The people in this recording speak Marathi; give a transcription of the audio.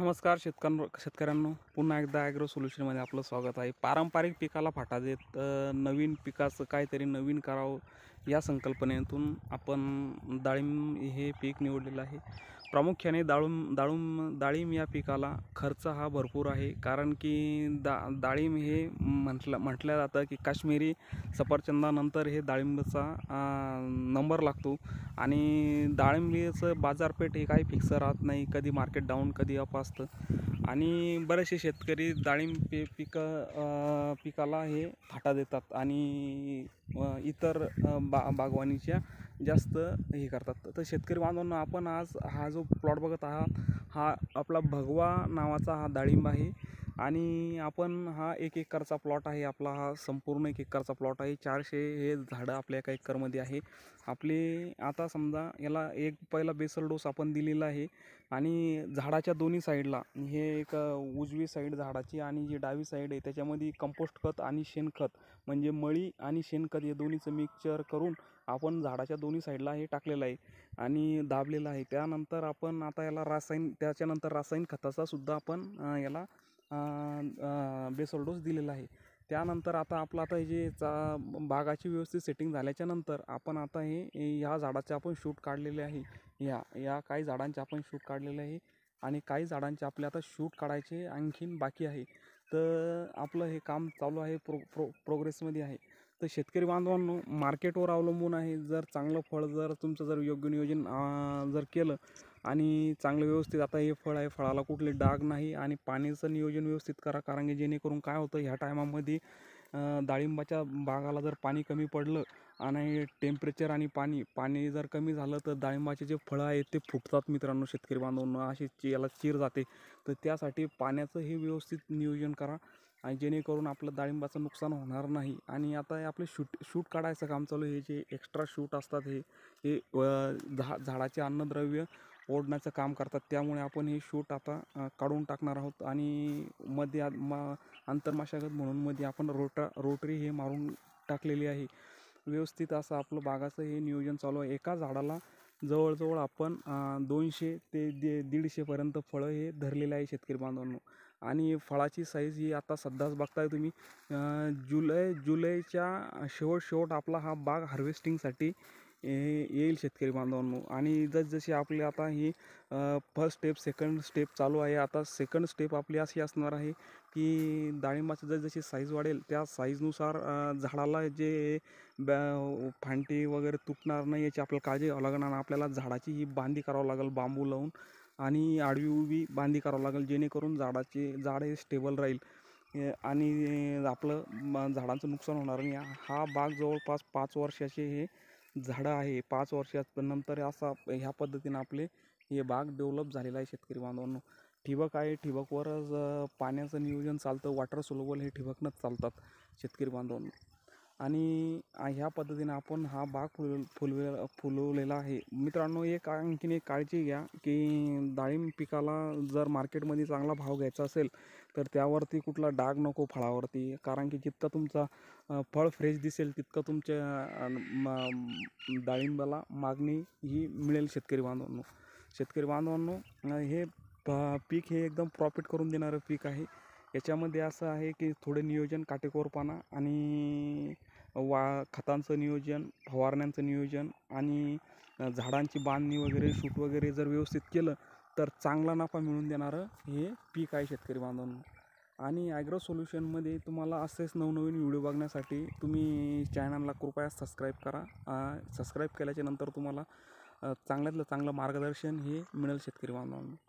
नमस्कार शेतकऱ्यां शेतकऱ्यांनो पुन्हा एकदा ॲग्रो सोल्युशनमध्ये आपलं स्वागत आहे पारंपरिक पिकाला फाटा देत नवीन पिकाचं काहीतरी नवीन करावं या संकल्पनेतून आपण डाळिंब हे पीक निवडलेलं आहे प्रामुख्याने दाळू दाळू डाळिंब या पिकाला खर्च हा भरपूर आहे कारण की दा डाळिंब हे म्हटलं म्हटलं जातं की काश्मीरी सफरचंदानंतर हे डाळिंबचा नंबर लागतो आणि डाळिंबीचं बाजारपेठ हे काही फिक्स राहत नाही कधी मार्केट डाऊन कधी अप असतं आणि बरेचसे शेतकरी डाळिंब पे पिकं पिकाला हे फाटा देतात आणि इतर बा बागवानीच्या जास्त हे करतात तर शेतकरी बांधवांना आपण आज हा जो प्लॉट बघत आहात हा आपला भगवा नावाचा हा डाळिंब आहे आणि आपण हा एक एकरचा प्लॉट आहे आपला हा संपूर्ण एक एकरचा प्लॉट आहे चारशे हे झाडं आपल्या एका एकरमध्ये आहे आपले आता समजा याला एक पहिला बेसल डोस आपण दिलेला आहे आणि झाडाच्या दोन्ही साईडला हे एक उजवी साईड झाडाची आणि जी डावी साईड आहे त्याच्यामध्ये कंपोस्ट खत आणि शेणखत म्हणजे मळी आणि शेणखत हे दोन्हीचं मिक्सचर करून आपण झाडाच्या दोन्ही साईडला हे टाकलेलं आहे आणि दाबलेलं आहे त्यानंतर आपण आता याला रासायन त्याच्यानंतर रासायनिक खताचासुद्धा आपण याला बेसल डोस दिलेला आहे त्यानंतर आता आपलं आता हे जे चा बागाची व्यवस्थित सेटिंग झाल्याच्यानंतर आपण आता हे ह्या झाडाचे आपण शूट काढलेले आहे ह्या या काही झाडांचे आपण शूट काढलेले आहे आणि काही झाडांचे आपले आता शूट काढायचे आणखीन बाकी आहे तर आपलं हे काम चालू आहे प्रो प्रो प्रोग्रेसमध्ये आहे तर शेतकरी बांधवांनो मार्केटवर अवलंबून आहे जर चांगलं फळ जर तुमचं जर योग्य नियोजन जर केलं आणि चांगलं व्यवस्थित आता हे फळ आहे फळाला कुठले डाग नाही आणि पाण्याचं नियोजन व्यवस्थित करा कारण की जेणेकरून काय होतं ह्या टायमामध्ये डाळिंबाच्या बागाला जर पाणी कमी पडलं आणि टेम्परेचर आणि पाणी पाणी जर कमी झालं तर डाळिंबाचे जे फळं आहेत ते फुटतात मित्रांनो शेतकरी बांधवांना असे ची याला चीर जाते तर त्यासाठी पाण्याचं हे व्यवस्थित नियोजन करा आणि जेणेकरून आपलं डाळिंबाचं नुकसान होणार नाही आणि आता आपले शूट शूट काढायचं काम चालू हे जे एक्स्ट्रा शूट असतात हे हे झा झाडाचे अन्नद्रव्य ओढण्याचं काम करतात त्यामुळे आपण हे शूट आता काढून टाकणार आहोत आणि मध्ये मा आंतरमशागत म्हणून मध्ये आपण रोटा रोटरी हे मारून टाकलेली आहे व्यवस्थित असं आपलं बागाचं हे नियोजन चालू आहे एका झाडाला जवळजवळ आपण दोनशे ते दे दीडशेपर्यंत फळं हे धरलेले आहे शेतकरी बांधवांनो आणि फळाची साईज ही आता सध्याच बघताय तुम्ही जुलै जुलैच्या शेवट शेवट आपला हा बाग हार्वेस्टिंगसाठी येईल शेतकरी बांधवांनो आणि जसजशी आपली आता ही फर्स्ट स्टेप सेकंड स्टेप चालू आहे आता सेकंड स्टेप आपली अशी असणार आहे की डाळिंबाची जसजशी साईज वाढेल त्या साईजनुसार झाडाला जे फांटी वगैरे तुटणार नाही याची आपल्याला काळजी घ्यावं लागणार आपल्याला झाडाची ही बांधी करावं लागेल बांबू लावून आणि आडवी उभी बांधी करावं लागेल जेणेकरून झाडाचे झाड हे स्टेबल राहील आणि आपलं झाडांचं नुकसान होणार नाही हा बाग जवळपास पाच वर्षाचे हे झाडं आहे पाच नंतर असा ह्या पद्धतीनं आपले हे बाग डेव्हलप झालेला आहे शेतकरी बांधवांनो ठिबक आहे ठिबकवरच पाण्याचं नियोजन चालतं वॉटर सोलबल हे ठिबकनंच चालतात शेतकरी बांधवांनो आणि ह्या पद्धतीने आपण हा बाग फुल फुलवे फुलवलेला आहे मित्रांनो एक आणखीन एक काळजी घ्या की डाळिंब पिकाला जर मार्केटमध्ये चांगला भाव घ्यायचा असेल तर त्यावरती कुठला डाग नको फळावरती कारण की जितका तुमचा फळ फ्रेश दिसेल तितकं तुमच्या डाळिंबाला मागणी ही मिळेल शेतकरी बांधवांनो शेतकरी बांधवांनो हे पीक हे एकदम प्रॉफिट करून देणारं पीक आहे याच्यामध्ये असं आहे की थोडं नियोजन काटेकोरपणा आणि वा खतांचं नियोजन फवारण्यांचं नियोजन आणि झाडांची बांधणी वगैरे शूट वगैरे जर व्यवस्थित केलं तर चांगला नफा मिळून देणारं हे पीक आहे शेतकरी बांधवांना आणि ॲग्रो सोल्युशनमध्ये तुम्हाला असेच नवनवीन व्हिडिओ बघण्यासाठी तुम्ही चॅनलला कृपया सबस्क्राईब करा सबस्क्राईब केल्याच्यानंतर तुम्हाला चांगल्यातलं चांगलं मार्गदर्शन हे मिळेल शेतकरी बांधवांना